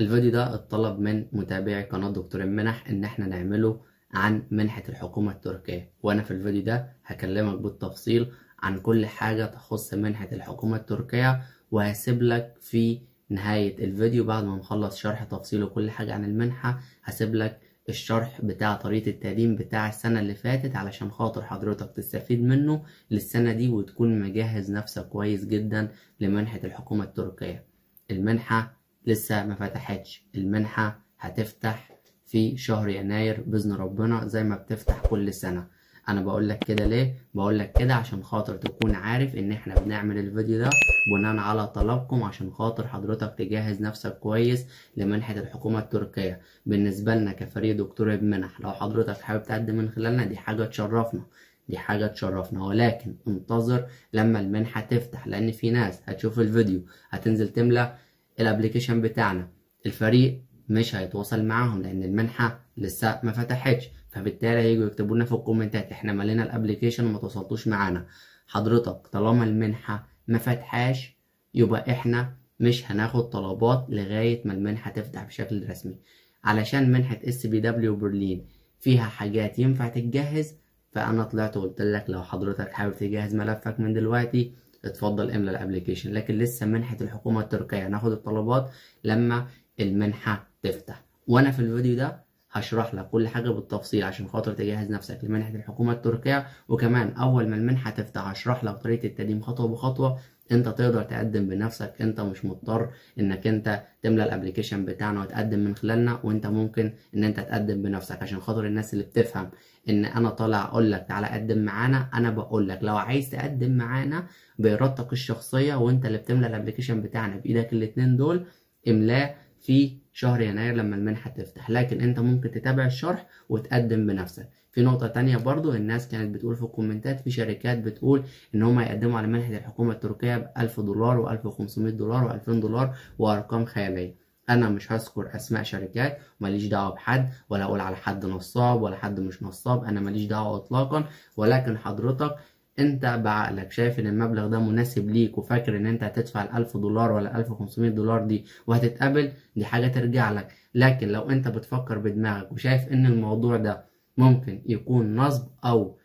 الفيديو ده اتطلب من متابعي قناة دكتور المنح ان احنا نعمله عن منحة الحكومة التركية وانا في الفيديو ده هكلمك بالتفصيل عن كل حاجة تخص منحة الحكومة التركية وهسيب لك في نهاية الفيديو بعد ما نخلص شرح تفصيل وكل حاجة عن المنحة هسيب لك الشرح بتاع طريقة التقديم بتاع السنة اللي فاتت علشان خاطر حضرتك تستفيد منه للسنة دي وتكون مجهز نفسك كويس جدا لمنحة الحكومة التركية المنحة لسه ما فتحتش المنحة هتفتح في شهر يناير بإذن ربنا زي ما بتفتح كل سنة أنا بقول لك كده ليه؟ بقول لك كده عشان خاطر تكون عارف إن إحنا بنعمل الفيديو ده بناء على طلبكم عشان خاطر حضرتك تجهز نفسك كويس لمنحة الحكومة التركية بالنسبة لنا كفريق دكتور بمنح لو حضرتك حابب تقدم من خلالنا دي حاجة تشرفنا دي حاجة تشرفنا ولكن انتظر لما المنحة تفتح لأن في ناس هتشوف الفيديو هتنزل تملى الابلكيشن بتاعنا الفريق مش هيتواصل معاهم لان المنحه لسه ما فتحتش فبالتالي هيجوا يكتبوا لنا في الكومنتات احنا مالينا الابلكيشن وما تواصلتوش معانا حضرتك طالما المنحه ما فتحاش يبقى احنا مش هناخد طلبات لغايه ما المنحه تفتح بشكل رسمي علشان منحه اس بي دبليو برلين فيها حاجات ينفع تتجهز فانا طلعت وقلت لك لو حضرتك حابب تجهز ملفك من دلوقتي اتفضل املى الابلكيشن لكن لسه منحه الحكومه التركيه هناخد الطلبات لما المنحه تفتح وانا في الفيديو ده هشرح لك كل حاجه بالتفصيل عشان خاطر تجهز نفسك لمنحه الحكومه التركيه وكمان اول ما المنحه تفتح هشرح لك طريقه التقديم خطوه بخطوه انت تقدر تقدم بنفسك انت مش مضطر انك انت تملى الابلكيشن بتاعنا وتقدم من خلالنا وانت ممكن ان انت تقدم بنفسك عشان خاطر الناس اللي بتفهم ان انا طالع اقول لك تعالى قدم معانا انا بقول لك لو عايز تقدم معانا بارادتك الشخصيه وانت اللي بتملى الابلكيشن بتاعنا بايدك الاتنين دول املاه في شهر يناير لما المنحه تفتح لكن انت ممكن تتابع الشرح وتقدم بنفسك في نقطة تانية برضو الناس كانت بتقول في الكومنتات في شركات بتقول ان هم يقدموا على منحة الحكومة التركية ب 1000 دولار و1500 دولار و2000 دولار وارقام خيالية انا مش هذكر اسماء شركات ماليش دعوه بحد ولا اقول على حد نصاب ولا حد مش نصاب انا ماليش دعوه اطلاقا ولكن حضرتك انت بعقلك شايف ان المبلغ ده مناسب ليك وفاكر ان انت هتدفع 1000 دولار ولا 1500 دولار دي وهتتقبل دي حاجه ترجع لك لكن لو انت بتفكر بدماغك وشايف ان الموضوع ده ممكن يكون نصب او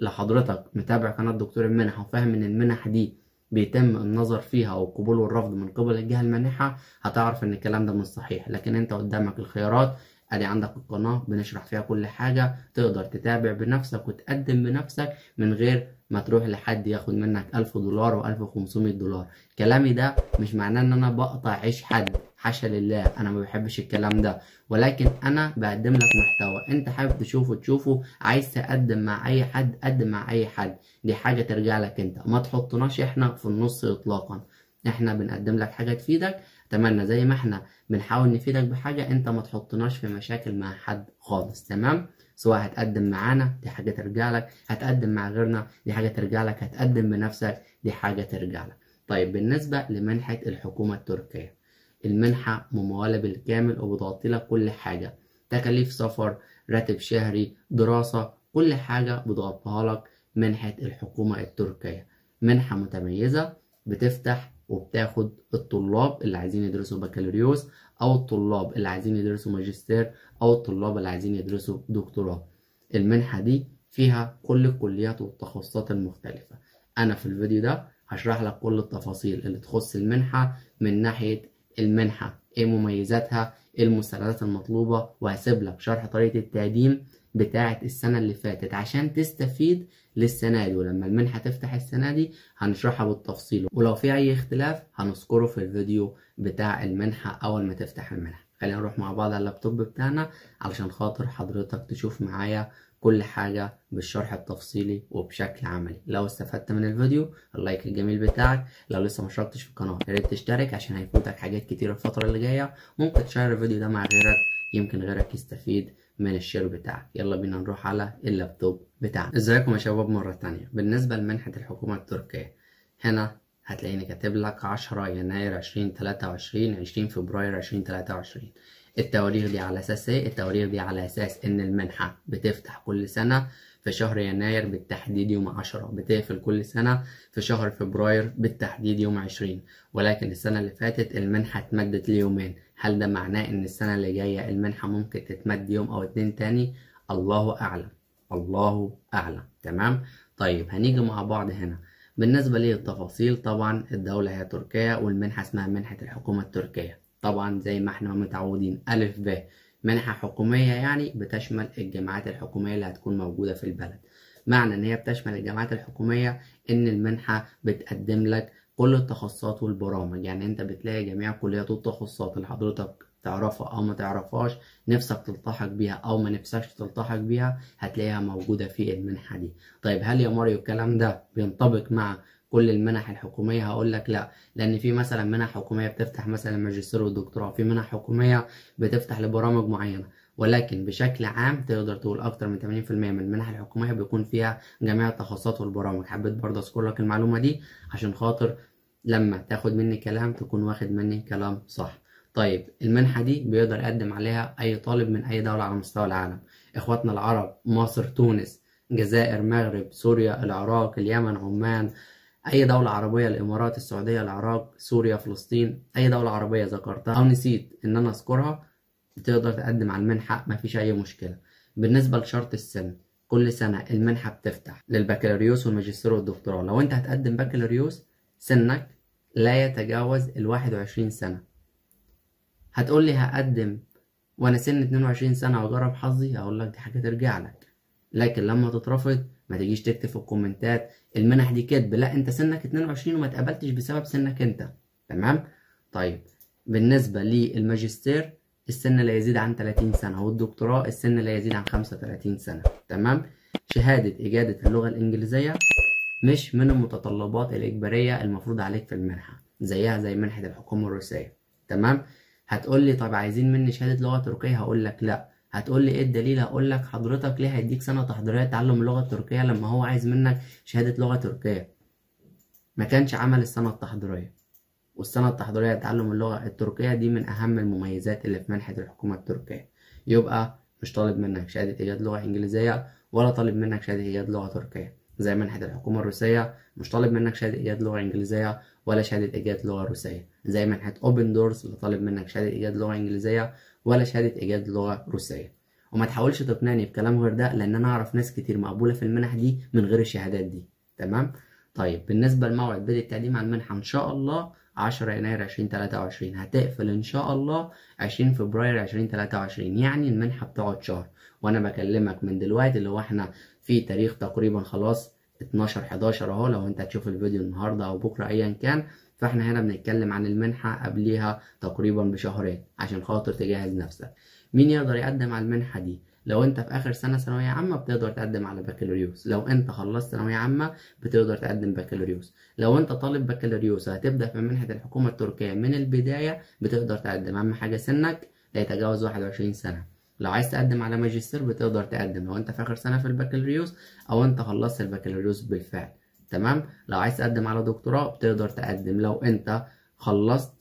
لحضرتك متابع قناة دكتور المنح وفاهم ان المنح دي بيتم النظر فيها او القبول والرفض من قبل الجهة المانحة هتعرف ان الكلام ده مش صحيح لكن انت قدامك الخيارات ادي عندك القناة بنشرح فيها كل حاجة تقدر تتابع بنفسك وتقدم بنفسك من غير ما تروح لحد ياخد منك 1000 دولار و1500 دولار كلامي ده مش معناه ان انا بقطع عيش حد حاشا لله انا ما بحبش الكلام ده ولكن انا بقدم لك محتوى انت حابب تشوفه تشوفه عايز تقدم مع اي حد قدم مع اي حد دي حاجه ترجع لك انت ما تحطناش احنا في النص اطلاقا احنا بنقدم لك حاجه تفيدك اتمنى زي ما احنا بنحاول نفيدك بحاجه انت ما تحطناش في مشاكل مع حد خالص تمام سواء هتقدم معانا دي حاجه ترجع لك هتقدم مع غيرنا دي حاجه ترجع لك هتقدم بنفسك دي حاجه ترجع لك طيب بالنسبه لمنحه الحكومه التركيه المنحة ممولة بالكامل وبتغطي لك كل حاجة تكاليف سفر راتب شهري دراسة كل حاجة بتغطيها لك منحة الحكومة التركية منحة متميزة بتفتح وبتاخد الطلاب اللي عايزين يدرسوا بكالوريوس أو الطلاب اللي عايزين يدرسوا ماجستير أو الطلاب اللي عايزين يدرسوا دكتوراه المنحة دي فيها كل الكليات والتخصصات المختلفة أنا في الفيديو ده هشرح لك كل التفاصيل اللي تخص المنحة من ناحية المنحة ايه مميزاتها ايه المستندات المطلوبة وهسيب لك شرح طريقة التقديم بتاعة السنة اللي فاتت عشان تستفيد للسنة دي ولما المنحة تفتح السنة دي هنشرحها بالتفصيل ولو في أي اختلاف هنذكره في الفيديو بتاع المنحة أول ما تفتح المنحة خلينا نروح مع بعض على اللابتوب بتاعنا علشان خاطر حضرتك تشوف معايا كل حاجة بالشرح التفصيلي وبشكل عملي لو استفدت من الفيديو اللايك الجميل بتاعك لو لسه ما في القناة ياريت تشترك عشان هيفوتك حاجات كتير الفترة اللي جاية ممكن تشير الفيديو ده مع غيرك يمكن غيرك يستفيد من الشير بتاعك يلا بينا نروح على اللابتوب بتاعنا ازيكم يا شباب مرة تانية بالنسبة لمنحة الحكومة التركية هنا هتلاقيني كاتب لك 10 يناير 2023 20 فبراير 2023 التواريخ دي على اساس ايه التواريخ دي على اساس ان المنحه بتفتح كل سنه في شهر يناير بالتحديد يوم عشرة بتقفل كل سنة في شهر فبراير بالتحديد يوم عشرين ولكن السنة اللي فاتت المنحة اتمدت ليومين هل ده معناه ان السنة اللي جاية المنحة ممكن تتمد يوم او اتنين تاني الله اعلم الله اعلم تمام طيب هنيجي مع بعض هنا بالنسبة للتفاصيل طبعا الدولة هي تركيا والمنحة اسمها منحة الحكومة التركية طبعا زي ما احنا متعودين ألف ب منحة حكومية يعني بتشمل الجامعات الحكومية اللي هتكون موجودة في البلد معنى ان هي بتشمل الجامعات الحكومية ان المنحة بتقدم لك كل التخصصات والبرامج يعني انت بتلاقي جميع كليات التخصصات اللي حضرتك تعرفها او ما تعرفهاش نفسك تلتحق بيها او ما نفسكش تلتحق بيها هتلاقيها موجودة في المنحة دي طيب هل يا ماريو الكلام ده بينطبق مع كل المنح الحكوميه هقول لك لا لان في مثلا منح حكوميه بتفتح مثلا ماجستير ودكتوراه في منح حكوميه بتفتح لبرامج معينه ولكن بشكل عام تقدر تقول اكتر من 80% من المنح الحكوميه بيكون فيها جميع التخصصات والبرامج حبيت برضه اذكر لك المعلومه دي عشان خاطر لما تاخد مني كلام تكون واخد مني كلام صح طيب المنحة دي بيقدر يقدم عليها أي طالب من أي دولة على مستوى العالم إخواتنا العرب مصر تونس جزائر مغرب سوريا العراق اليمن عمان اي دولة عربية الامارات السعودية العراق سوريا فلسطين اي دولة عربية ذكرتها او نسيت ان انا اذكرها بتقدر تقدم على المنحة مفيش اي مشكلة بالنسبة لشرط السن كل سنة المنحة بتفتح للبكالوريوس والماجستير والدكتوراه لو انت هتقدم بكالوريوس سنك لا يتجاوز الواحد وعشرين سنة هتقولي هقدم وانا سن اتنين وعشرين سنة واجرب حظي هقولك دي حاجة ترجع لك لكن لما تترفض ما تجيش تكتب في الكومنتات المنح دي كدب لا انت سنك 22 وما اتقبلتش بسبب سنك انت تمام طيب بالنسبه للماجستير السن لا يزيد عن 30 سنه والدكتوراه السن لا يزيد عن 35 سنه تمام شهاده اجاده اللغه الانجليزيه مش من المتطلبات الاجباريه المفروض عليك في المنحه زيها زي منحه الحكومه الروسيه تمام هتقول لي طب عايزين مني شهاده لغه تركيه هقول لك لا هتقول لي ايه الدليل هقول لك حضرتك ليه هيديك سنه تحضيريه تعلم اللغه التركيه لما هو عايز منك شهاده لغه تركيه ما كانش عمل السنه التحضيريه والسنه التحضيريه لتعلم اللغه التركيه دي من اهم المميزات اللي في منحه الحكومه التركيه يبقى مش طالب منك شهاده ايجاد لغه انجليزيه ولا طالب منك شهاده ايجاد لغه تركيه زي منحة الحكومة الروسية مش طالب منك شهادة إيجاد لغة إنجليزية ولا شهادة إيجاد لغة روسية زي منحة أوبن دورز اللي طالب منك شهادة إيجاد لغة إنجليزية ولا شهادة إيجاد لغة روسية وما تحاولش تقنعني بكلام غير ده لأن أنا أعرف ناس كتير مقبولة في المنح دي من غير الشهادات دي تمام طيب بالنسبة لموعد بدء التقديم على المنحة إن شاء الله 10 يناير 2023 هتقفل إن شاء الله 20 فبراير 2023 يعني المنحة بتقعد شهر وأنا بكلمك من دلوقتي اللي هو إحنا في تاريخ تقريبا خلاص 12 11 اهو لو انت هتشوف الفيديو النهارده او بكره ايا كان فاحنا هنا بنتكلم عن المنحه قبليها تقريبا بشهرين عشان خاطر تجهز نفسك مين يقدر يقدم على المنحه دي لو انت في اخر سنه ثانويه عامه بتقدر تقدم على بكالوريوس لو انت خلصت ثانويه عامه بتقدر تقدم بكالوريوس لو انت طالب بكالوريوس هتبدا في منحه الحكومه التركيه من البدايه بتقدر تقدم اهم حاجه سنك لا يتجاوز 21 سنه لو عايز تقدم على ماجستير بتقدر تقدم لو انت في اخر سنه في البكالوريوس او انت خلصت البكالوريوس بالفعل تمام لو عايز تقدم على دكتوراه بتقدر تقدم لو انت خلصت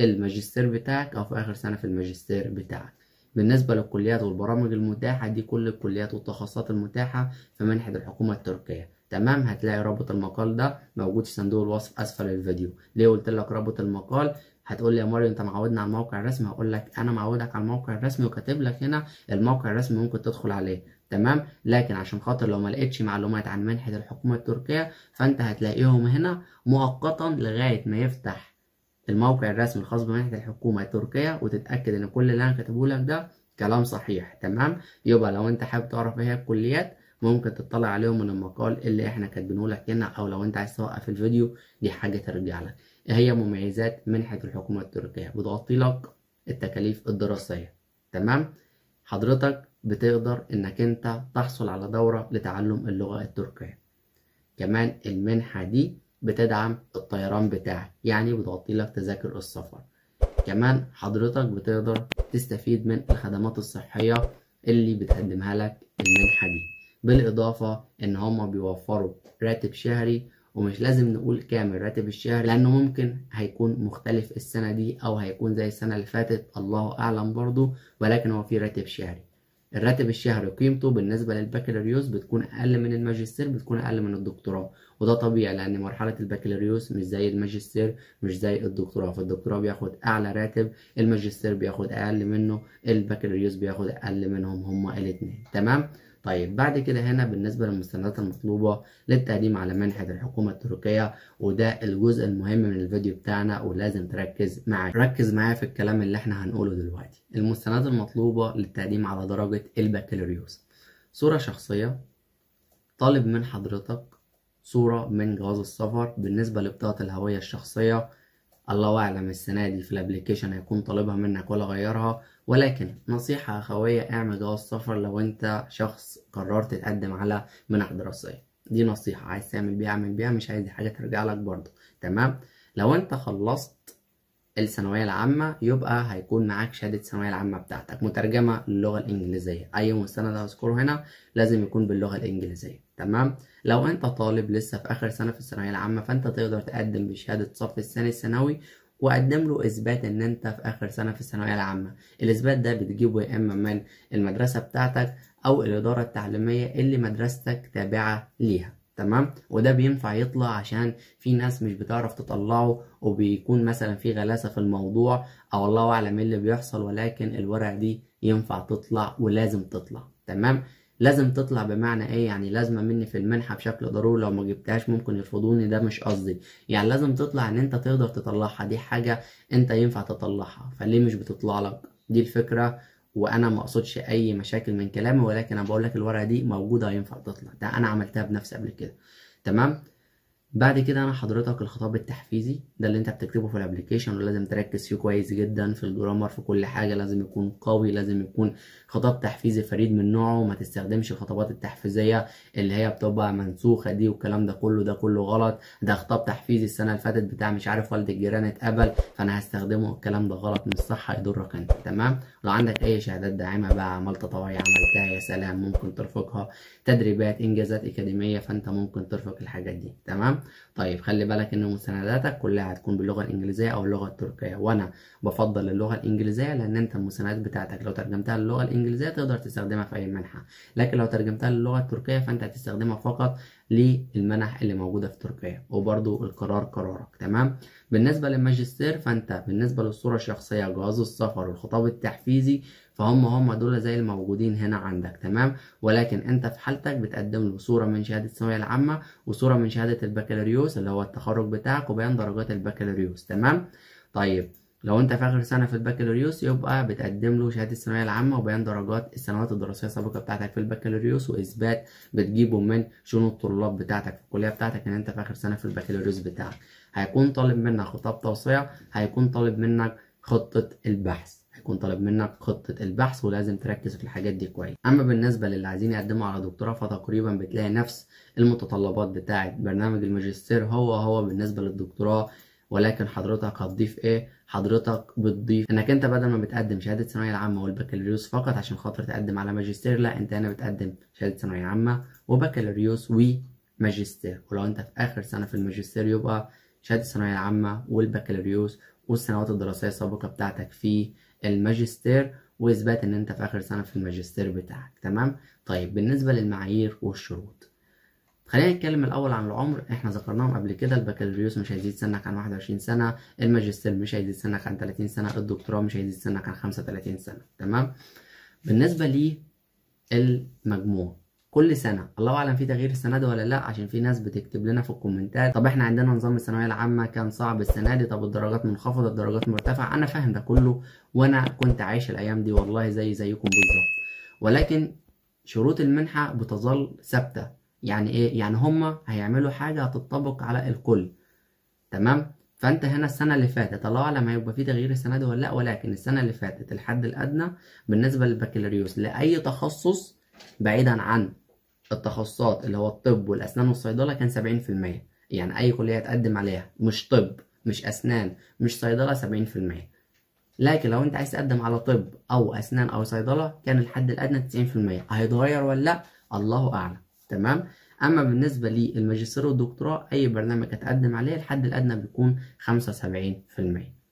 الماجستير بتاعك او في اخر سنه في الماجستير بتاعك بالنسبة للكليات والبرامج المتاحة دي كل الكليات والتخصصات المتاحة في منحة الحكومة التركية تمام هتلاقي رابط المقال ده موجود في صندوق الوصف اسفل الفيديو ليه قلت لك رابط المقال هتقول لي يا ماريو انت معودنا على الموقع الرسمي هقول لك انا معودك على الموقع الرسمي وكاتب لك هنا الموقع الرسمي ممكن تدخل عليه تمام لكن عشان خاطر لو ما لقيتش معلومات عن منحه الحكومه التركيه فانت هتلاقيهم هنا مؤقتا لغايه ما يفتح الموقع الرسمي الخاص بمنحه الحكومه التركيه وتتاكد ان كل اللي انا كاتبه لك ده كلام صحيح تمام يبقى لو انت حابب تعرف ايه هي الكليات ممكن تطلع عليهم من المقال اللي احنا كاتبينه لك هنا او لو انت عايز توقف الفيديو دي حاجه ترجع لك هي مميزات منحة الحكومة التركية بتغطي لك التكاليف الدراسية تمام حضرتك بتقدر انك انت تحصل على دورة لتعلم اللغة التركية كمان المنحة دي بتدعم الطيران بتاعك يعني بتغطي لك تذاكر السفر كمان حضرتك بتقدر تستفيد من الخدمات الصحية اللي بتقدمها لك المنحة دي بالإضافة إن هما بيوفروا راتب شهري ومش أيوة. لازم نقول كام الراتب الشهري لانه ممكن هيكون مختلف السنه دي او هيكون زي السنه اللي فاتت الله اعلم برضه ولكن هو في راتب شهري الراتب الشهري قيمته بالنسبة للبكالوريوس بتكون أقل من الماجستير بتكون أقل من الدكتوراه وده طبيعي لأن مرحلة البكالوريوس مش زي الماجستير مش زي الدكتوراه فالدكتوراه بياخد أعلى راتب الماجستير بياخد أقل منه البكالوريوس بياخد أقل منهم هما الاتنين تمام طيب بعد كده هنا بالنسبة للمستندات المطلوبة للتقديم على منحة الحكومة التركية وده الجزء المهم من الفيديو بتاعنا ولازم تركز معايا ركز معايا في الكلام اللي احنا هنقوله دلوقتي المستندات المطلوبة للتقديم على درجة البكالوريوس صورة شخصية طالب من حضرتك صورة من جواز السفر بالنسبة لبطاقة الهوية الشخصية الله أعلم السنة دي في الابليكيشن هيكون طالبها منك ولا غيرها ولكن نصيحة أخوية اعمل جواز سفر لو أنت شخص قررت تقدم على منح دراسية دي نصيحة عايز تعمل بيها اعمل بيها مش عايز حاجة ترجع لك برضه تمام لو أنت خلصت الثانوية العامة يبقى هيكون معاك شهادة الثانوية العامة بتاعتك مترجمة للغة الإنجليزية أي مستند هذكره هنا لازم يكون باللغة الإنجليزية تمام لو انت طالب لسه في اخر سنه في الثانويه العامه فانت تقدر تقدم بشهاده صف الثاني الثانوي وقدم له اثبات ان انت في اخر سنه في الثانويه العامه الاثبات ده بتجيبه يا اما من المدرسه بتاعتك او الاداره التعليميه اللي مدرستك تابعه ليها تمام وده بينفع يطلع عشان في ناس مش بتعرف تطلعه وبيكون مثلا في غلاسه في الموضوع او الله اعلم ايه اللي بيحصل ولكن الورقه دي ينفع تطلع ولازم تطلع تمام لازم تطلع بمعنى ايه يعني لازمه مني في المنحه بشكل ضروري لو ما جبتهاش ممكن يرفضوني ده مش قصدي يعني لازم تطلع ان انت تقدر تطلعها دي حاجه انت ينفع تطلعها فليه مش بتطلع لك دي الفكره وانا ما اقصدش اي مشاكل من كلامي ولكن انا بقول لك الورقه دي موجوده ينفع تطلع ده انا عملتها بنفسي قبل كده تمام بعد كده انا حضرتك الخطاب التحفيزي ده اللي انت بتكتبه في الابلكيشن ولازم تركز فيه كويس جدا في الجرامر في كل حاجه لازم يكون قوي لازم يكون خطاب تحفيزي فريد من نوعه ما تستخدمش الخطابات التحفيزيه اللي هي بتبقى منسوخه دي والكلام ده كله ده كله غلط ده خطاب تحفيزي السنه اللي فاتت بتاع مش عارف والد الجيران اتقبل فانا هستخدمه الكلام ده غلط مش صح هيضرك انت تمام لو عندك اي شهادات داعمه بقى عمل تطوعي عملتها يا سلام ممكن ترفقها تدريبات انجازات اكاديميه فانت ممكن ترفق الحاجات دي تمام طيب خلي بالك ان مسانداتك كلها هتكون باللغه الانجليزيه او اللغه التركيه وانا بفضل اللغه الانجليزيه لان انت المساندات بتاعتك لو ترجمتها للغه الانجليزيه تقدر تستخدمها في اي منحه لكن لو ترجمتها للغه التركيه فانت هتستخدمها فقط للمنح اللي موجوده في تركيا وبرده القرار قرارك تمام بالنسبه للماجستير فانت بالنسبه للصوره الشخصيه جواز السفر والخطاب التحفيزي فهم هم دول زي الموجودين هنا عندك تمام ولكن انت في حالتك بتقدم له صوره من شهاده الثانويه العامه وصوره من شهاده البكالوريوس اللي هو التخرج بتاعك وبيان درجات البكالوريوس تمام طيب لو انت في اخر سنه في البكالوريوس يبقى بتقدم له شهاده الثانويه العامه وبيان درجات السنوات الدراسيه السابقه بتاعتك في البكالوريوس واثبات بتجيبه من شؤون الطلاب بتاعتك في الكليه بتاعتك ان انت في اخر سنه في البكالوريوس بتاعك هيكون طالب منك خطاب توصيه هيكون طالب منك خطه البحث تكون طالب منك خطه البحث ولازم تركز في الحاجات دي كويس اما بالنسبه للي عايزين يقدموا على دكتوراه فتقريبا بتلاقي نفس المتطلبات بتاعه برنامج الماجستير هو هو بالنسبه للدكتوراه ولكن حضرتك هتضيف ايه حضرتك بتضيف انك انت بدل ما بتقدم شهاده الثانويه العامه والبكالوريوس فقط عشان خاطر تقدم على ماجستير لا انت هنا بتقدم شهاده ثانويه عامه وبكالوريوس وماجستير ولو انت في اخر سنه في الماجستير يبقى شهاده الثانويه العامه والبكالوريوس والسنوات الدراسيه السابقه بتاعتك في الماجستير واثبات ان انت في اخر سنه في الماجستير بتاعك تمام طيب بالنسبه للمعايير والشروط خلينا نتكلم الاول عن العمر احنا ذكرناهم قبل كده البكالوريوس مش هيزيد سنك عن 21 سنه الماجستير مش هيزيد سنك عن 30 سنه الدكتوراه مش هيزيد سنك عن 35 سنه تمام بالنسبه للمجموع كل سنه الله اعلم في تغيير السنه دي ولا لا عشان في ناس بتكتب لنا في الكومنتات طب احنا عندنا نظام الثانويه العامه كان صعب السنه دي طب الدرجات منخفضه الدرجات مرتفعه انا فاهم ده كله وانا كنت عايش الايام دي والله زي زيكم بالظبط ولكن شروط المنحه بتظل ثابته يعني ايه يعني هما هيعملوا حاجه هتطبق على الكل تمام فانت هنا السنه اللي فاتت الله اعلم هيبقى في تغيير السنه دي ولا لا ولكن السنه اللي فاتت الحد الادنى بالنسبه للبكالوريوس لاي تخصص بعيدا عن التخصصات اللي هو الطب والأسنان والصيدلة كان 70% يعني أي كلية تقدم عليها مش طب مش أسنان مش صيدلة 70% لكن لو أنت عايز تقدم على طب أو أسنان أو صيدلة كان الحد الأدنى 90% هيتغير ولا لأ الله أعلم تمام أما بالنسبة للماجستير والدكتوراه أي برنامج هتقدم عليه الحد الأدنى بيكون 75%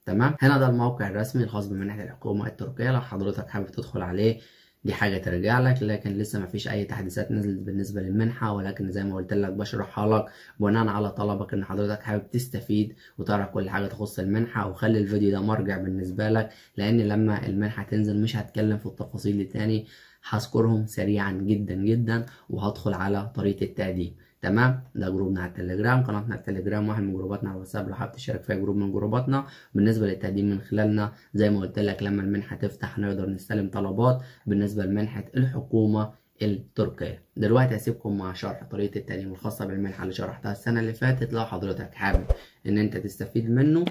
تمام هنا ده الموقع الرسمي الخاص بمنحة الحكومة التركية لو حضرتك حابب تدخل عليه دي حاجة ترجع لك لكن لسه مفيش أي تحديثات نزلت بالنسبة للمنحة ولكن زي ما قلت لك بشرحها لك بناء على طلبك إن حضرتك حابب تستفيد وتعرف كل حاجة تخص المنحة وخلي الفيديو ده مرجع بالنسبة لك لأن لما المنحة تنزل مش هتكلم في التفاصيل تاني هذكرهم سريعا جدا جدا وهدخل على طريقة التقديم تمام ده جروبنا على التليجرام قناتنا على التليجرام واحد من جروباتنا على الواتساب لو حابب تشارك في جروب من جروباتنا بالنسبه للتقديم من خلالنا زي ما قلت لك لما المنحه تفتح نقدر نستلم طلبات بالنسبه لمنحه الحكومه التركية دلوقتي هسيبكم مع شرح طريقة التقديم الخاصة بالمنحة اللي شرحتها السنة اللي فاتت لو حضرتك حابب ان انت تستفيد منه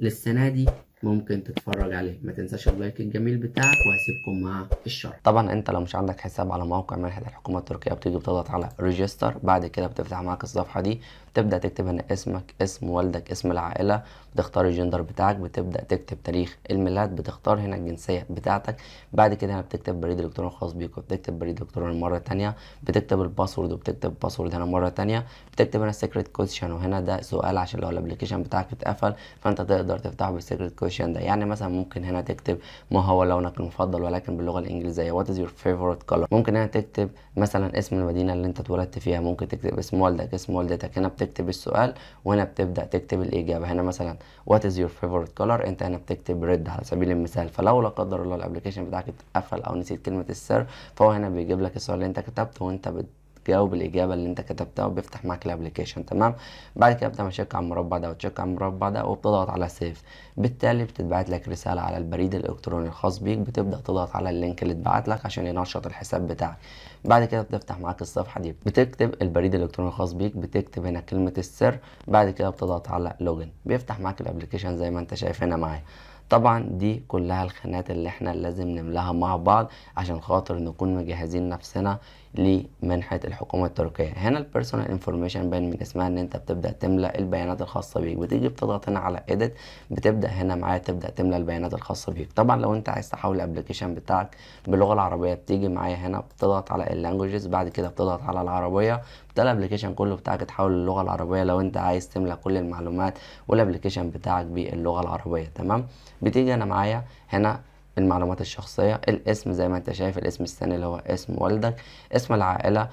للسنة دي ممكن تتفرج عليه ما تنساش اللايك الجميل بتاعك وهسيبكم مع الشرح طبعا انت لو مش عندك حساب على موقع منحة الحكومة التركية بتيجي بتضغط على ريجستر بعد كده بتفتح معاك الصفحة دي بتبدا تكتب هنا اسمك اسم والدك اسم العائله بتختار الجندر بتاعك بتبدا تكتب تاريخ الميلاد بتختار هنا الجنسيه بتاعتك بعد كده هنا بتكتب بريد الكتروني الخاص بيك وبتكتب بريد الكتروني مره ثانيه بتكتب الباسورد وبتكتب الباسورد هنا مره ثانيه بتكتب هنا السيكريت كويشن وهنا ده سؤال عشان لو الابلكيشن بتاعك اتقفل فانت تقدر تفتحه بالسيكريت كويشن ده يعني مثلا ممكن هنا تكتب ما هو لونك المفضل ولكن باللغه الانجليزيه وات از يور فيفورت كولر ممكن هنا تكتب مثلا اسم المدينه اللي انت اتولدت فيها ممكن تكتب اسم والدك اسم والدتك هنا بتكتب السؤال وهنا بتبدا تكتب الاجابه هنا مثلا وات از يور فيفورت كولر انت هنا بتكتب ريد على سبيل المثال فلو لا قدر الله الابلكيشن بتاعك اتقفل او نسيت كلمه السر فهو هنا بيجيب لك السؤال اللي انت كتبته وانت بت تجاوب الاجابه اللي انت كتبتها وبيفتح معاك الابلكيشن تمام بعد كده بتعمل تشيك على المربع ده وتشيك على المربع ده وبتضغط على سيف بالتالي بتتبعت لك رساله على البريد الالكتروني الخاص بيك بتبدا تضغط على اللينك اللي اتبعت لك عشان ينشط الحساب بتاعك بعد كده بتفتح معاك الصفحه دي بتكتب البريد الالكتروني الخاص بيك بتكتب هنا كلمه السر بعد كده بتضغط على لوجن بيفتح معاك الابلكيشن زي ما انت شايف هنا معايا طبعا دي كلها الخانات اللي احنا لازم نملاها مع بعض عشان خاطر نكون مجهزين نفسنا لمنحة الحكومة التركية هنا البيرسونال انفورميشن باين من اسمها ان انت بتبدأ تملأ البيانات الخاصة بيك بتيجي بتضغط هنا على ايديت بتبدأ هنا معايا تبدأ تملأ البيانات الخاصة بيك طبعا لو انت عايز تحول الابلكيشن بتاعك باللغة العربية بتيجي معايا هنا بتضغط على اللانجوجز بعد كده بتضغط على العربية ده الابلكيشن كله بتاعك اتحول للغة العربية لو انت عايز تملأ كل المعلومات والابلكيشن بتاعك باللغة العربية تمام بتيجي انا معايا هنا المعلومات الشخصية الاسم زي ما انت شايف الاسم الثاني اللي هو اسم والدك اسم العائلة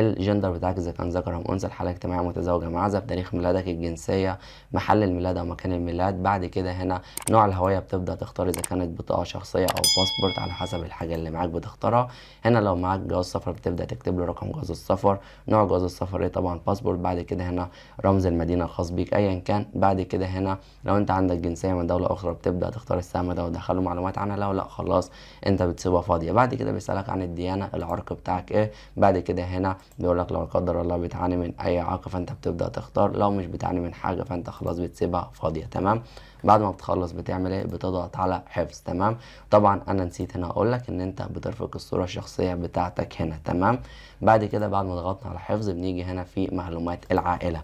الجندر بتاعك اذا كان ذكر او انثى الحاله الاجتماعيه متزوجه مع تاريخ ميلادك الجنسيه محل الميلاد او مكان الميلاد بعد كده هنا نوع الهويه بتبدا تختار اذا كانت بطاقه شخصيه او باسبورت على حسب الحاجه اللي معاك بتختارها هنا لو معاك جواز سفر بتبدا تكتب له رقم جواز السفر نوع جواز السفر ايه طبعا باسبورت بعد كده هنا رمز المدينه الخاص بيك ايا كان بعد كده هنا لو انت عندك جنسيه من دوله اخرى بتبدا تختار السهم ده وتدخله معلومات عنها لو لا خلاص انت بتسيبها فاضيه بعد كده بيسالك عن الديانه العرق بتاعك ايه بعد كده هنا بيقول لك لو لا قدر الله بتعاني من اي عاقه فانت بتبدا تختار لو مش بتعاني من حاجه فانت خلاص بتسيبها فاضيه تمام بعد ما بتخلص بتعمل ايه بتضغط على حفظ تمام طبعا انا نسيت هنا اقول لك ان انت بترفق الصوره الشخصيه بتاعتك هنا تمام بعد كده بعد ما ضغطنا على حفظ بنيجي هنا في معلومات العائله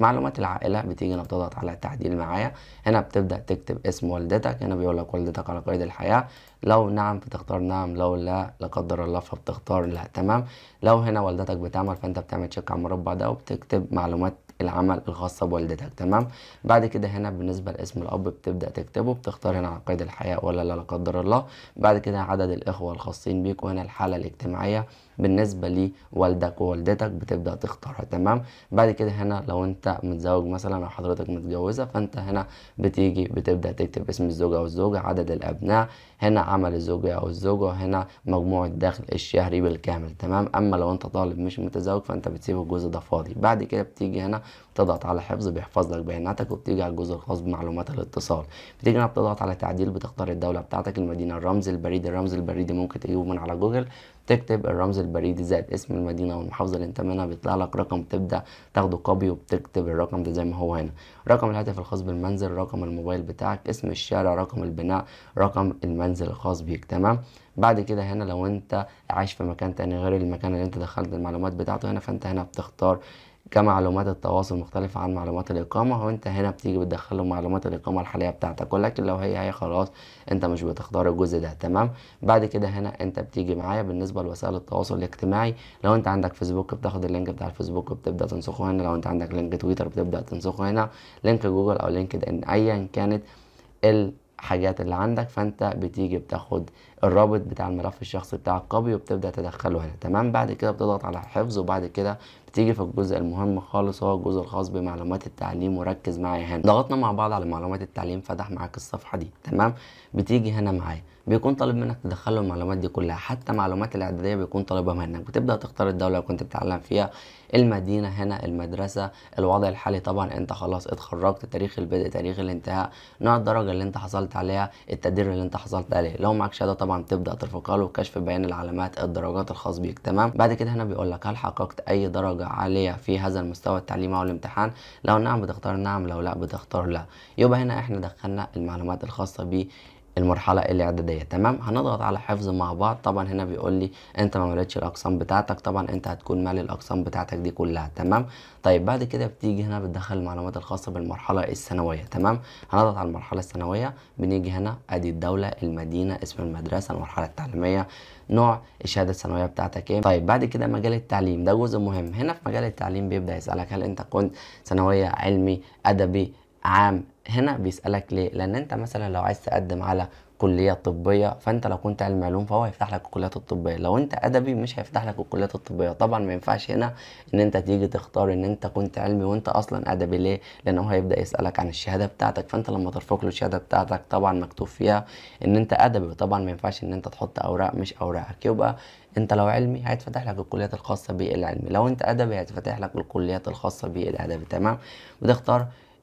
معلومات العائله بتيجي هنا بتضغط على تعديل معايا هنا بتبدا تكتب اسم والدتك هنا بيقول لك والدتك على قيد الحياه لو نعم بتختار نعم لو لا لا قدر الله فبتختار لا تمام لو هنا والدتك بتعمل فانت بتعمل تشيك على المربع ده وبتكتب معلومات العمل الخاصة بوالدتك تمام بعد كده هنا بالنسبة لاسم الأب بتبدأ تكتبه بتختار هنا قيد الحياة ولا لا لا قدر الله بعد كده عدد الإخوة الخاصين بيك وهنا الحالة الاجتماعية بالنسبة لوالدك ووالدتك بتبدأ تختارها تمام بعد كده هنا لو أنت متزوج مثلا أو حضرتك متجوزة فأنت هنا بتيجي بتبدأ تكتب اسم الزوجة أو الزوجة عدد الأبناء هنا عمل الزوجة أو الزوجة هنا مجموع الدخل الشهري بالكامل تمام أما لو أنت طالب مش متزوج فأنت بتسيب الجزء ده فاضي بعد كده بتيجي هنا بتضغط على حفظ بيحفظ لك بياناتك وبتيجي على الجزء الخاص بمعلومات الاتصال بتيجي هنا بتضغط على تعديل بتختار الدولة بتاعتك المدينة الرمز البريد الرمز البريدي ممكن تجيبه من على جوجل تكتب الرمز البريدي زائد اسم المدينة والمحافظة اللي انت منها بيطلع لك رقم تبدأ تاخده كوبي وبتكتب الرقم ده زي ما هو هنا رقم الهاتف الخاص بالمنزل رقم الموبايل بتاعك اسم الشارع رقم البناء رقم المنزل الخاص بيك تمام بعد كده هنا لو انت عايش في مكان تاني غير المكان اللي انت دخلت المعلومات بتاعته هنا فانت هنا بتختار كمعلومات التواصل مختلفة عن معلومات الإقامة وأنت هنا بتيجي بتدخل له معلومات الإقامة الحالية بتاعتك ولكن لو هي هي خلاص أنت مش بتختار الجزء ده تمام بعد كده هنا أنت بتيجي معايا بالنسبة لوسائل التواصل الاجتماعي لو أنت عندك فيسبوك بتاخد اللينك بتاع الفيسبوك وبتبدأ تنسخه هنا لو أنت عندك لينك تويتر بتبدأ تنسخه هنا لينك جوجل أو لينكد إن أيا كانت ال الحاجات اللي عندك فانت بتيجي بتاخد الرابط بتاع الملف الشخصي بتاعك كوبي وبتبدا تدخله هنا تمام بعد كده بتضغط على حفظ وبعد كده هتيجي في الجزء المهم خالص هو الجزء الخاص بمعلومات التعليم وركز معايا هنا ضغطنا مع بعض على معلومات التعليم فتح معاك الصفحه دي تمام بتيجي هنا معايا بيكون طالب منك تدخله المعلومات دي كلها حتى معلومات الاعداديه بيكون طالبها منك بتبدا تختار الدوله اللي كنت بتعلم فيها المدينه هنا المدرسه الوضع الحالي طبعا انت خلاص اتخرجت تاريخ البدء تاريخ الانتهاء نوع الدرجه اللي انت حصلت عليها التقدير اللي انت حصلت عليه لو معاك شهاده طبعا تبدا ترفق له كشف بيان العلامات الدرجات الخاص بيك تمام بعد كده هنا بيقول لك هل حققت اي درجه عاليه في هذا المستوى التعليمي او الامتحان لو نعم بتختار نعم لو لا بتختار لا يبقى هنا احنا دخلنا المعلومات الخاصه بيه المرحلة الإعدادية تمام هنضغط على حفظ مع بعض طبعا هنا بيقول لي أنت ما مالتش الأقسام بتاعتك طبعا أنت هتكون مالي الأقسام بتاعتك دي كلها تمام طيب بعد كده بتيجي هنا بتدخل المعلومات الخاصة بالمرحلة الثانوية تمام هنضغط على المرحلة الثانوية بنيجي هنا أدي الدولة المدينة اسم المدرسة المرحلة التعليمية نوع الشهادة الثانوية بتاعتك إيه طيب بعد كده مجال التعليم ده جزء مهم هنا في مجال التعليم بيبدأ يسألك هل أنت كنت ثانوية علمي أدبي عام هنا بيسألك ليه؟ لأن أنت مثلا لو عايز تقدم على كلية طبية فأنت لو كنت علم علوم فهو هيفتح لك الكليات الطبية لو أنت أدبي مش هيفتح لك الكليات الطبية طبعا ما ينفعش هنا إن أنت تيجي تختار إن أنت كنت علمي وأنت أصلا أدبي ليه؟ لأن هو هيبدأ يسألك عن الشهادة بتاعتك فأنت لما ترفق له الشهادة بتاعتك طبعا مكتوب فيها إن أنت أدبي طبعا ما ينفعش إن أنت تحط أوراق مش أوراقك يبقى انت لو علمي هيتفتح لك الكليات الخاصه بالعلمي لو انت ادبي هيتفتح لك الكليات الخاصه بالادبي تمام وده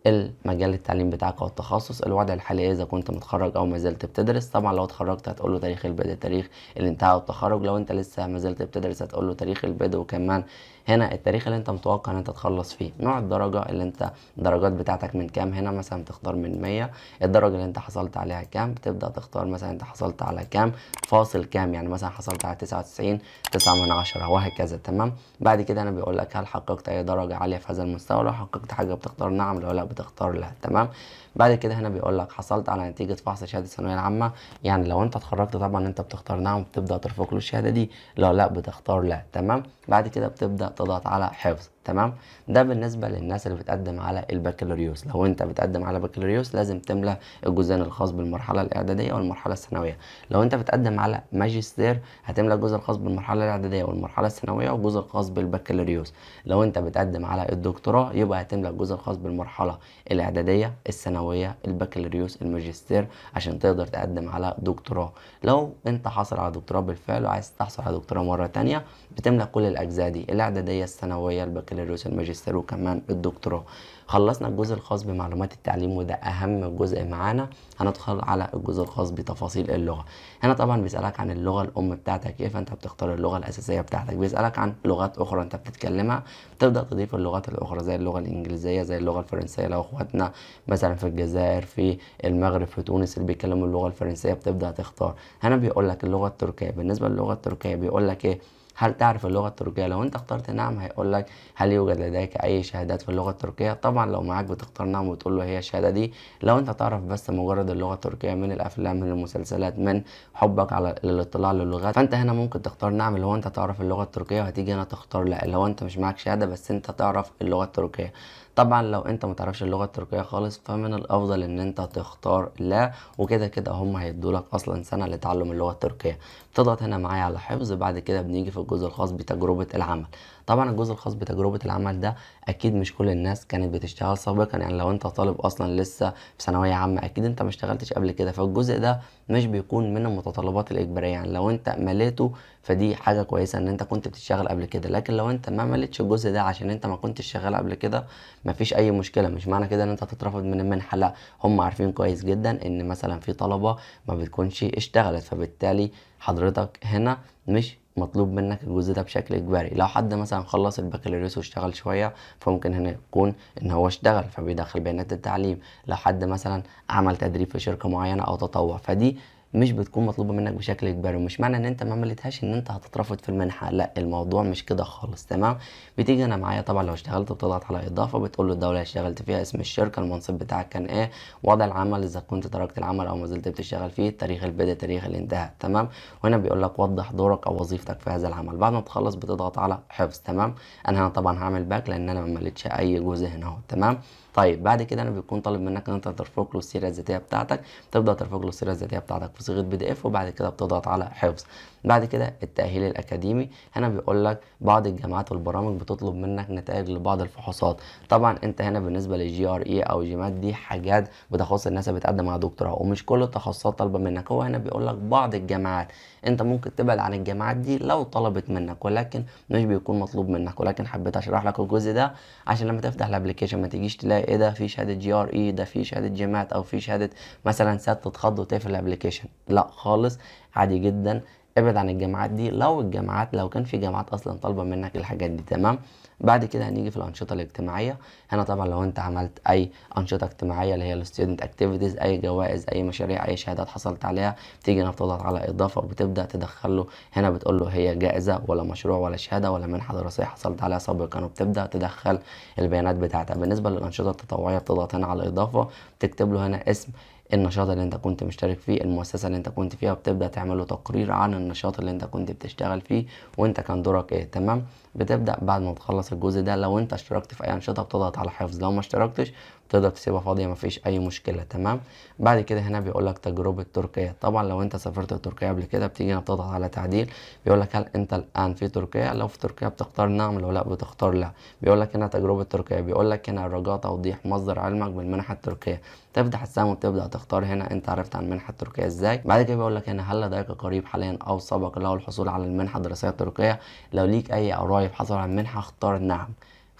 المجال التعليم بتاعك او التخصص الوضع الحالي إيه اذا كنت متخرج او ما زلت بتدرس طبعا لو اتخرجت هتقول له تاريخ البدء تاريخ الانتهاء والتخرج لو انت لسه ما زلت بتدرس هتقول له تاريخ البدء وكمان هنا التاريخ اللي انت متوقع ان انت تخلص فيه نوع الدرجه اللي انت الدرجات بتاعتك من كام هنا مثلا تختار من 100 الدرجه اللي انت حصلت عليها كام بتبدا تختار مثلا انت حصلت على كام فاصل كام يعني مثلا حصلت على 99 9 من 10 وهكذا تمام بعد كده انا بيقول لك هل حققت اي درجه عاليه في هذا المستوى لو حققت حاجه بتختار نعم لو لا بتختار لا تمام بعد كده هنا بيقول لك حصلت على نتيجه فحص شهاده الثانويه العامه يعني لو انت اتخرجت طبعا انت بتختار نعم بتبدا ترفق له الشهاده دي لو لا بتختار لا تمام بعد كده بتبدا تضغط على حفظ تمام ده بالنسبه للناس اللي بتقدم على البكالوريوس لو انت بتقدم على بكالوريوس لازم تملى الجزئين الخاص بالمرحله الاعداديه والمرحله الثانويه لو انت بتقدم على ماجستير هتملى الجزء الخاص بالمرحله الاعداديه والمرحله الثانويه والجزء الخاص بالبكالوريوس لو انت بتقدم على الدكتوراه يبقى هتملى الجزء الخاص بالمرحله الاعداديه الثانويه البكالوريوس الماجستير عشان تقدر تقدم على دكتوراه لو انت حاصل على دكتوراه بالفعل وعايز تحصل على دكتوراه مره ثانيه بتملى كل الاجزاء دي الاعداديه الثانويه البكالوريوس البكالوريوس الماجستير وكمان الدكتوراه خلصنا الجزء الخاص بمعلومات التعليم وده اهم جزء معانا هندخل على الجزء الخاص بتفاصيل اللغه هنا طبعا بيسالك عن اللغه الام بتاعتك ايه فانت بتختار اللغه الاساسيه بتاعتك بيسالك عن لغات اخرى انت بتتكلمها تبدا تضيف اللغات الاخرى زي اللغه الانجليزيه زي اللغه الفرنسيه لو اخواتنا مثلا في الجزائر في المغرب في تونس اللي بيتكلموا اللغه الفرنسيه بتبدا تختار هنا بيقول لك اللغه التركيه بالنسبه للغه التركيه بيقول لك ايه هل تعرف اللغة التركية لو انت اخترت نعم هيقول لك هل يوجد لديك اي شهادات في اللغة التركية طبعا لو معاك بتختار نعم وتقول له هي الشهادة دي لو انت تعرف بس مجرد اللغة التركية من الافلام من المسلسلات من حبك على الاطلاع للغات فانت هنا ممكن تختار نعم لو هو انت تعرف اللغة التركية وهتيجي هنا تختار لا لو هو انت مش معاك شهادة بس انت تعرف اللغة التركية طبعا لو انت ما تعرفش اللغه التركيه خالص فمن الافضل ان انت تختار لا وكده كده هم هيدولك اصلا سنه لتعلم اللغه التركيه تضغط هنا معايا على حفظ بعد كده بنيجي في الجزء الخاص بتجربة العمل طبعا الجزء الخاص بتجربة العمل ده اكيد مش كل الناس كانت بتشتغل سابقا يعني لو انت طالب اصلا لسه في ثانوية عامة اكيد انت ما اشتغلتش قبل كده فالجزء ده مش بيكون من المتطلبات الاجبارية يعني لو انت مليته فدي حاجة كويسة ان انت كنت بتشتغل قبل كده لكن لو انت ما مليتش الجزء ده عشان انت ما كنتش شغال قبل كده مفيش اي مشكلة مش معنى كده ان انت تترفض من المنحة لا هم عارفين كويس جدا ان مثلا في طلبة ما بتكونش اشتغلت فبالتالي حضرتك هنا مش مطلوب منك الجزء ده بشكل اجباري لو حد مثلا خلص البكالوريوس واشتغل شويه فممكن هنا يكون ان هو اشتغل فبيدخل بيانات التعليم لو حد مثلا عمل تدريب في شركه معينه او تطوع فدي مش بتكون مطلوبه منك بشكل اجباري ومش معنى ان انت ما عملتهاش ان انت هتترفض في المنحه لا الموضوع مش كده خالص تمام بتيجي انا معايا طبعا لو اشتغلت بتضغط على اضافه بتقول له الدوله اللي اشتغلت فيها اسم الشركه المنصب بتاعك كان ايه وضع العمل اذا كنت تركت العمل او ما زلت بتشتغل فيه تاريخ البدء تاريخ الانتهاء تمام وهنا بيقول لك وضح دورك او وظيفتك في هذا العمل بعد ما تخلص بتضغط على حفظ تمام انا هنا طبعا هعمل باك لان انا ما مليتش اي جزء هنا اهو تمام طيب بعد كده انا بيكون طالب منك ان انت ترفق له السيره الذاتيه بتاعتك تبدا ترفق له السيره الذاتيه بتاعتك في صيغه بي دي اف وبعد كده بتضغط على حفظ بعد كده التأهيل الأكاديمي هنا بيقول لك بعض الجامعات والبرامج بتطلب منك نتائج لبعض الفحوصات طبعا أنت هنا بالنسبة للجي ار اي أو جيمات دي حاجات بتخص الناس اللي بتقدم على دكتوراه ومش كل التخصصات طالبة منك هو هنا بيقول لك بعض الجامعات أنت ممكن تبعد عن الجامعات دي لو طلبت منك ولكن مش بيكون مطلوب منك ولكن حبيت اشرح لك الجزء ده عشان لما تفتح الابلكيشن ما تجيش تلاقي ايه ده في شهاده جي ار اي ده في شهاده جيمات او في شهاده مثلا سات تتخض وتقفل الابلكيشن لا خالص عادي جدا ابعد عن الجامعات دي لو الجامعات لو كان في جامعات اصلا طالبه منك الحاجات دي تمام بعد كده هنيجي في الانشطه الاجتماعيه هنا طبعا لو انت عملت اي انشطه اجتماعيه اللي هي الستودنت اكتيفيتيز اي جوائز اي مشاريع اي شهادات حصلت عليها بتيجي هنا بتضغط على اضافه وبتبدا تدخل له هنا بتقول له هي جائزه ولا مشروع ولا شهاده ولا منحه دراسيه حصلت عليها سابقا وبتبدا تدخل البيانات بتاعتها بالنسبه للانشطه التطوعيه بتضغط هنا على اضافه تكتب له هنا اسم النشاط اللي انت كنت مشترك فيه المؤسسة اللي انت كنت فيها بتبدأ تعمل تقرير عن النشاط اللي انت كنت بتشتغل فيه وانت كان دورك ايه تمام بتبدأ بعد ما تخلص الجزء ده لو انت اشتركت في اي انشطة بتضغط على حفظ لو ما اشتركتش تقدر تسيبها فاضيه مفيش اي مشكله تمام بعد كده هنا بيقول لك تجربه تركيا طبعا لو انت سافرت تركيا قبل كده بتيجي هنا بتضغط على تعديل بيقول لك هل انت الان في تركيا لو في تركيا بتختار نعم لو لا بتختار لا بيقول لك هنا تجربه تركيا بيقول لك هنا رجاء توضيح مصدر علمك بالمنحه التركيه تفتح السهم وتبدا تختار هنا انت عرفت عن المنحه التركيه ازاي بعد كده بيقول لك هنا هل لديك قريب حاليا او سبق له الحصول على المنحه الدراسيه التركيه لو ليك اي قرايب حصل على المنحه اختار نعم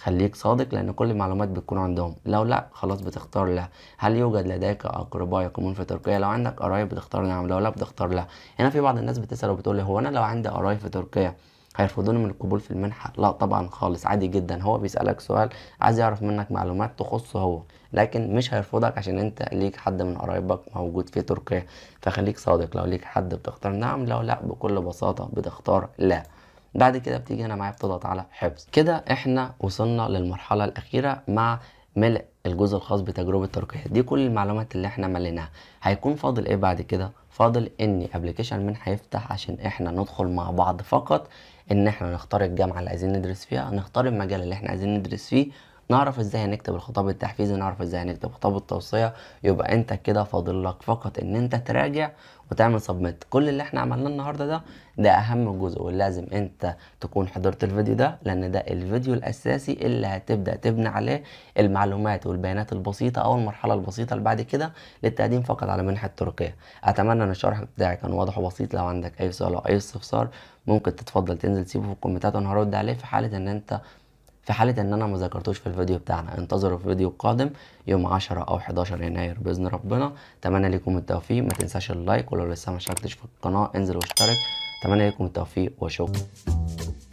خليك صادق لان كل المعلومات بتكون عندهم لو لا خلاص بتختار لا هل يوجد لديك اقرباء يقيمون في تركيا لو عندك قرايب بتختار نعم لو لا بتختار لا هنا في بعض الناس بتسال وبتقول لي هو انا لو عندي قرايب في تركيا هيرفضوني من القبول في المنحة؟ لا طبعا خالص عادي جدا هو بيسألك سؤال عايز يعرف منك معلومات تخصه هو لكن مش هيرفضك عشان انت ليك حد من قرايبك موجود في تركيا فخليك صادق لو ليك حد بتختار نعم لو لا بكل بساطة بتختار لا بعد كده بتيجي هنا معايا بتضغط على حفظ كده احنا وصلنا للمرحله الاخيره مع ملء الجزء الخاص بتجربه تركيا دي كل المعلومات اللي احنا مليناها هيكون فاضل ايه بعد كده فاضل ان ابلكيشن من هيفتح عشان احنا ندخل مع بعض فقط ان احنا نختار الجامعه اللي عايزين ندرس فيها نختار المجال اللي احنا عايزين ندرس فيه نعرف ازاي هنكتب الخطاب التحفيزي نعرف ازاي هنكتب خطاب التوصيه يبقى انت كده فاضل لك فقط ان انت تراجع وتعمل سبميت كل اللي احنا عملناه النهارده ده ده اهم جزء ولازم انت تكون حضرت الفيديو ده لان ده الفيديو الاساسي اللي هتبدا تبني عليه المعلومات والبيانات البسيطه او المرحله البسيطه اللي بعد كده للتقديم فقط على منحه تركيا اتمنى ان الشرح بتاعي كان واضح وبسيط لو عندك اي سؤال او اي استفسار ممكن تتفضل تنزل تسيبه في الكومنتات وانا هرد عليه في حاله ان انت في حالة ان انا ما ذكرتوش في الفيديو بتاعنا انتظروا في الفيديو القادم يوم 10 او 11 يناير باذن ربنا اتمنى لكم التوفيق ما تنساش اللايك ولو لسه ما اشتركتش في القناة انزل واشترك اتمنى لكم التوفيق وشكرا